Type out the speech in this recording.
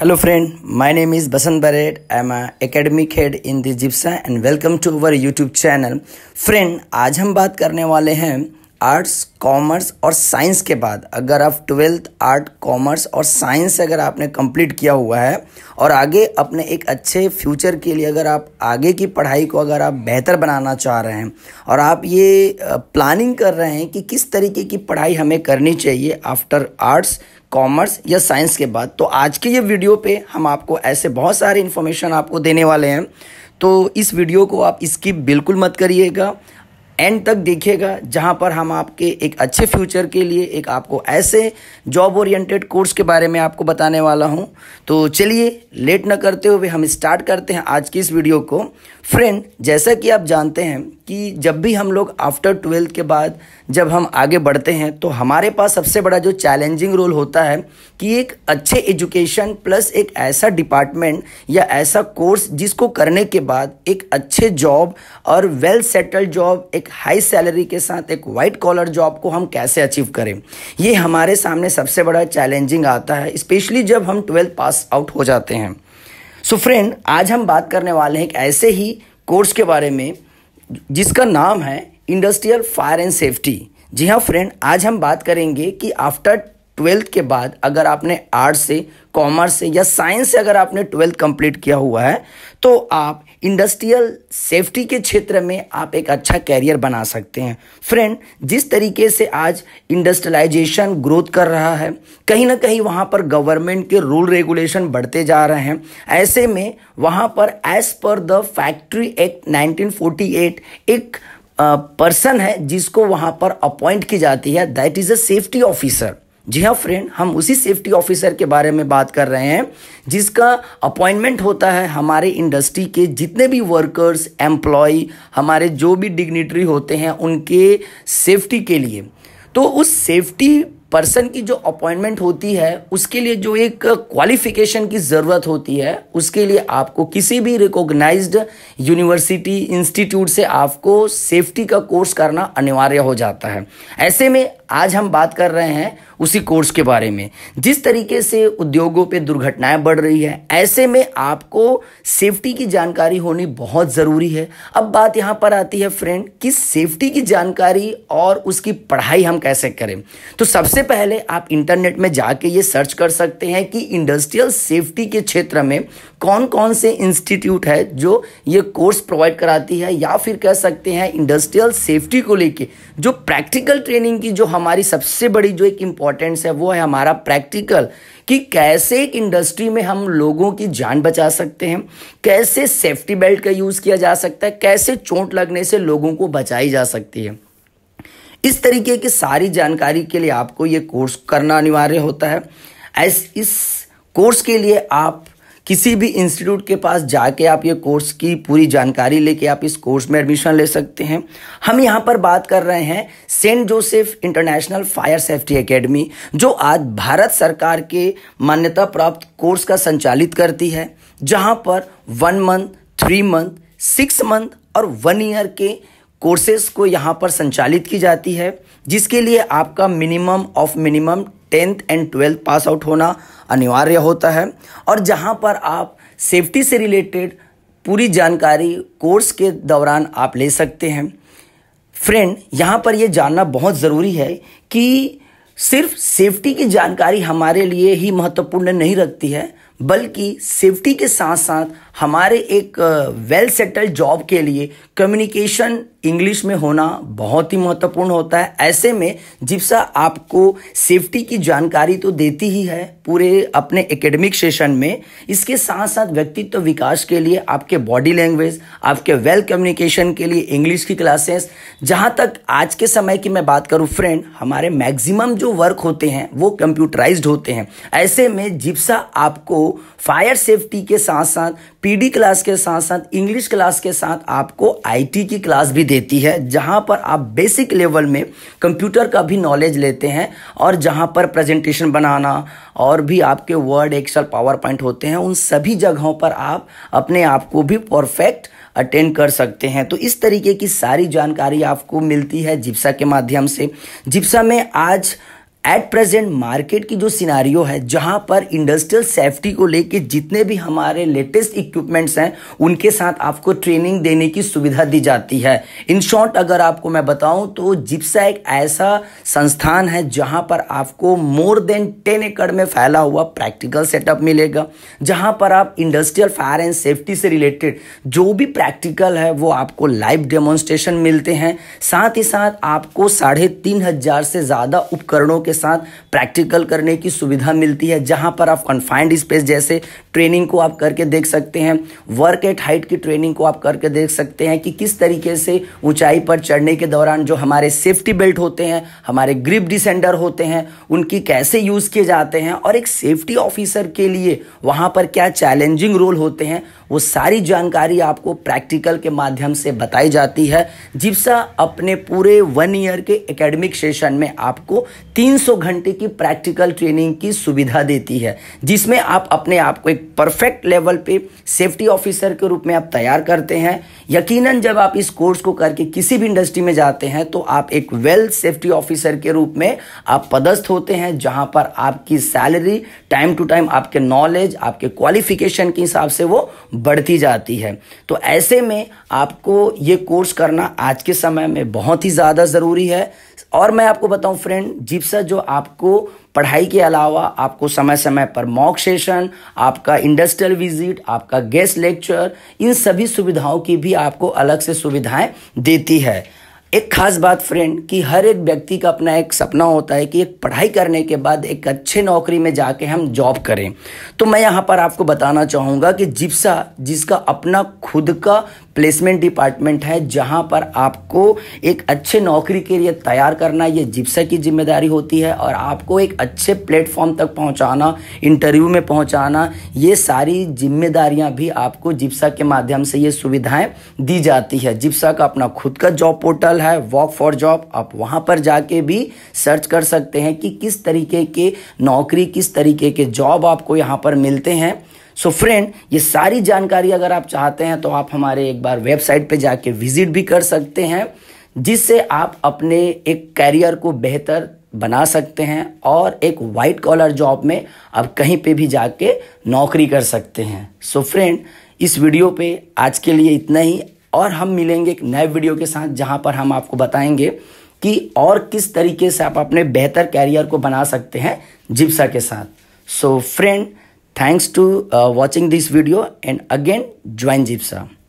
Hello friend my name is Basant Bared I am academic head in in जिप्सा and welcome to our YouTube channel friend आज हम बात करने वाले हैं आर्ट्स कॉमर्स और साइंस के बाद अगर आप ट्वेल्थ आर्ट कॉमर्स और साइंस अगर आपने कंप्लीट किया हुआ है और आगे अपने एक अच्छे फ्यूचर के लिए अगर आप आगे की पढ़ाई को अगर आप बेहतर बनाना चाह रहे हैं और आप ये प्लानिंग कर रहे हैं कि किस तरीके की पढ़ाई हमें करनी चाहिए आफ्टर आर्ट्स कॉमर्स या साइंस के बाद तो आज के ये वीडियो पे हम आपको ऐसे बहुत सारे इन्फॉर्मेशन आपको देने वाले हैं तो इस वीडियो को आप इसकी बिल्कुल मत करिएगा एंड तक देखिएगा जहाँ पर हम आपके एक अच्छे फ्यूचर के लिए एक आपको ऐसे जॉब ओरिएंटेड कोर्स के बारे में आपको बताने वाला हूँ तो चलिए लेट ना करते हुए हम स्टार्ट करते हैं आज की इस वीडियो को फ्रेंड जैसा कि आप जानते हैं कि जब भी हम लोग आफ्टर ट्वेल्थ के बाद जब हम आगे बढ़ते हैं तो हमारे पास सबसे बड़ा जो चैलेंजिंग रोल होता है कि एक अच्छे एजुकेशन प्लस एक ऐसा डिपार्टमेंट या ऐसा कोर्स जिसको करने के बाद एक अच्छे जॉब और वेल सेटल्ड जॉब एक हाई सैलरी के साथ एक वाइट कॉलर जॉब को हम कैसे अचीव करें ये हमारे सामने सबसे बड़ा चैलेंजिंग आता है स्पेशली जब हम ट्वेल्थ पास आउट हो जाते हैं सो so फ्रेंड आज हम बात करने वाले हैं एक ऐसे ही कोर्स के बारे में जिसका नाम है इंडस्ट्रियल फायर एंड सेफ्टी जी हाँ फ्रेंड आज हम बात करेंगे कि आफ्टर ट्वेल्थ के बाद अगर आपने आर्ट्स से कॉमर्स से या साइंस से अगर आपने ट्वेल्थ कंप्लीट किया हुआ है तो आप इंडस्ट्रियल सेफ्टी के क्षेत्र में आप एक अच्छा कैरियर बना सकते हैं फ्रेंड जिस तरीके से आज इंडस्ट्रियलाइजेशन ग्रोथ कर रहा है कहीं ना कहीं वहाँ पर गवर्नमेंट के रूल रेगुलेशन बढ़ते जा रहे हैं ऐसे में वहाँ पर as per the factory act nineteen एक पर्सन है जिसको वहाँ पर अपॉइंट की जाती है that is a safety officer जी हाँ फ्रेंड हम उसी सेफ्टी ऑफिसर के बारे में बात कर रहे हैं जिसका अपॉइंटमेंट होता है हमारे इंडस्ट्री के जितने भी वर्कर्स एम्प्लॉय हमारे जो भी डिग्निटरी होते हैं उनके सेफ्टी के लिए तो उस सेफ्टी पर्सन की जो अपॉइंटमेंट होती है उसके लिए जो एक क्वालिफिकेशन की ज़रूरत होती है उसके लिए आपको किसी भी रिकॉग्नाइज्ड यूनिवर्सिटी इंस्टीट्यूट से आपको सेफ्टी का कोर्स करना अनिवार्य हो जाता है ऐसे में आज हम बात कर रहे हैं उसी कोर्स के बारे में जिस तरीके से उद्योगों पे दुर्घटनाएं बढ़ रही है ऐसे में आपको सेफ्टी की जानकारी होनी बहुत ज़रूरी है अब बात यहाँ पर आती है फ्रेंड कि सेफ्टी की जानकारी और उसकी पढ़ाई हम कैसे करें तो सबसे पहले आप इंटरनेट में जाके ये सर्च कर सकते हैं कि इंडस्ट्रियल सेफ्टी के क्षेत्र में कौन कौन से इंस्टीट्यूट है जो ये कोर्स प्रोवाइड कराती है या फिर कह सकते हैं इंडस्ट्रियल सेफ्टी को लेके जो प्रैक्टिकल ट्रेनिंग की जो हमारी सबसे बड़ी जो एक इम्पॉर्टेंस है वो है हमारा प्रैक्टिकल कि कैसे एक इंडस्ट्री में हम लोगों की जान बचा सकते हैं कैसे सेफ्टी बेल्ट का यूज़ किया जा सकता है कैसे चोट लगने से लोगों को बचाई जा सकती है इस तरीके की सारी जानकारी के लिए आपको ये कोर्स करना अनिवार्य होता है इस कोर्स के लिए आप किसी भी इंस्टीट्यूट के पास जाके आप ये कोर्स की पूरी जानकारी लेके आप इस कोर्स में एडमिशन ले सकते हैं हम यहाँ पर बात कर रहे हैं Saint Joseph International Fire Safety Academy जो आज भारत सरकार के मान्यता प्राप्त कोर्स का संचालित करती है जहाँ पर one month three month six month और वन ईयर के कोर्सेज को यहाँ पर संचालित की जाती है जिसके लिए आपका minimum of minimum tenth and twelfth pass out होना अनिवार्य होता है और जहाँ पर आप सेफ्टी से रिलेटेड पूरी जानकारी कोर्स के दौरान आप ले सकते हैं फ्रेंड यहाँ पर यह जानना बहुत ज़रूरी है कि सिर्फ सेफ्टी की जानकारी हमारे लिए ही महत्वपूर्ण नहीं रखती है बल्कि सेफ्टी के साथ साथ हमारे एक वेल सेटल्ड जॉब के लिए कम्युनिकेशन इंग्लिश में होना बहुत ही महत्वपूर्ण होता है ऐसे में जिप्सा आपको सेफ्टी की जानकारी तो देती ही है पूरे अपने एकेडमिक सेशन में इसके साथ साथ व्यक्तित्व विकास के लिए आपके बॉडी लैंग्वेज आपके वेल कम्युनिकेशन के लिए इंग्लिश की क्लासेस जहाँ तक आज के समय की मैं बात करूँ फ्रेंड हमारे मैक्सिमम जो वर्क होते हैं वो कंप्यूटराइज होते हैं ऐसे में जिप्सा आपको फायर सेफ्टी के साथ साथ पीडी क्लास के साथ साथ इंग्लिश क्लास के साथ आपको आईटी की क्लास भी देती है जहां पर आप बेसिक लेवल में कंप्यूटर का भी नॉलेज लेते हैं और जहां पर प्रेजेंटेशन बनाना और भी आपके वर्ड एक्सल पावर पॉइंट होते हैं उन सभी जगहों पर आप अपने आप को भी परफेक्ट अटेंड कर सकते हैं तो इस तरीके की सारी जानकारी आपको मिलती है जिप्सा के माध्यम से जिप्सा में आज एट प्रेजेंट मार्केट की जो सिनारियो है जहां पर इंडस्ट्रियल सेफ्टी को लेके जितने भी हमारे लेटेस्ट इक्विपमेंट्स हैं उनके साथ आपको ट्रेनिंग देने की सुविधा दी जाती है इन शॉर्ट अगर आपको मैं बताऊं तो जिप्सा एक ऐसा संस्थान है जहां पर आपको मोर देन टेन एकड़ में फैला हुआ प्रैक्टिकल सेटअप मिलेगा जहां पर आप इंडस्ट्रियल फायर एंड सेफ्टी से रिलेटेड जो भी प्रैक्टिकल है वो आपको लाइव डेमोन्स्ट्रेशन मिलते हैं साथ ही साथ आपको साढ़े तीन हजार से ज़्यादा उपकरणों के साथ प्रैक्टिकल करने की सुविधा मिलती है जहाँ पर आप कन्फाइंड स्पेस जैसे ट्रेनिंग को आप करके देख सकते हैं वर्क एट हाइट की ट्रेनिंग को आप करके देख सकते हैं कि किस तरीके से ऊंचाई पर चढ़ने के दौरान जो हमारे सेफ्टी बेल्ट होते हैं हमारे ग्रिप डिसेंडर होते हैं उनकी कैसे यूज़ किए जाते हैं और एक सेफ्टी ऑफिसर के लिए वहाँ पर क्या चैलेंजिंग रोल होते हैं वो सारी जानकारी आपको प्रैक्टिकल के माध्यम से बताई जाती है जिप्सा अपने पूरे वन ईयर के एकेडमिक सेशन में आपको तीन 300 घंटे की प्रैक्टिकल ट्रेनिंग की सुविधा देती है जिसमें आप अपने आप को एक परफेक्ट लेवल पे सेफ्टी ऑफिसर के रूप में आप तैयार करते हैं यकीनन जब आप इस कोर्स को करके किसी भी इंडस्ट्री में जाते हैं तो आप एक वेल सेफ्टी ऑफिसर के रूप में आप पदस्थ होते हैं जहां पर आपकी सैलरी टाइम टू टाइम आपके नॉलेज आपके क्वालिफिकेशन के हिसाब से वो बढ़ती जाती है तो ऐसे में आपको ये कोर्स करना आज के समय में बहुत ही ज़्यादा ज़रूरी है और मैं आपको बताऊं फ्रेंड जिप्सा जो जो आपको पढ़ाई के अलावा आपको समय समय पर मॉक सेशन आपका इंडस्ट्रियल विजिट आपका गेस्ट लेक्चर इन सभी सुविधाओं की भी आपको अलग से सुविधाएं देती है एक खास बात फ्रेंड कि हर एक व्यक्ति का अपना एक सपना होता है कि एक पढ़ाई करने के बाद एक अच्छे नौकरी में जाके हम जॉब करें तो मैं यहाँ पर आपको बताना चाहूँगा कि जिप्सा जिसका अपना खुद का प्लेसमेंट डिपार्टमेंट है जहाँ पर आपको एक अच्छे नौकरी के लिए तैयार करना ये जिप्सा की जिम्मेदारी होती है और आपको एक अच्छे प्लेटफॉर्म तक पहुँचाना इंटरव्यू में पहुँचाना ये सारी जिम्मेदारियाँ भी आपको जिप्सा के माध्यम से ये सुविधाएँ दी जाती है जिप्सा का अपना खुद का जॉब पोर्टल है वॉक फॉर जॉब आप वहाँ पर जाके भी सर्च कर सकते हैं कि किस तरीके के नौकरी किस तरीके के जॉब आपको यहाँ पर मिलते हैं सो फ्रेंड ये सारी जानकारी अगर आप चाहते हैं तो आप हमारे एक बार वेबसाइट पे जाके विजिट भी कर सकते हैं जिससे आप अपने एक कैरियर को बेहतर बना सकते हैं और एक वाइट कॉलर जॉब में आप कहीं पे भी जाके नौकरी कर सकते हैं सो so फ्रेंड इस वीडियो पे आज के लिए इतना ही और हम मिलेंगे एक नए वीडियो के साथ जहाँ पर हम आपको बताएंगे कि और किस तरीके से आप अपने बेहतर कैरियर को बना सकते हैं जिप्सा के साथ so so friend Thanks to uh, watching this video and again join GIPSA.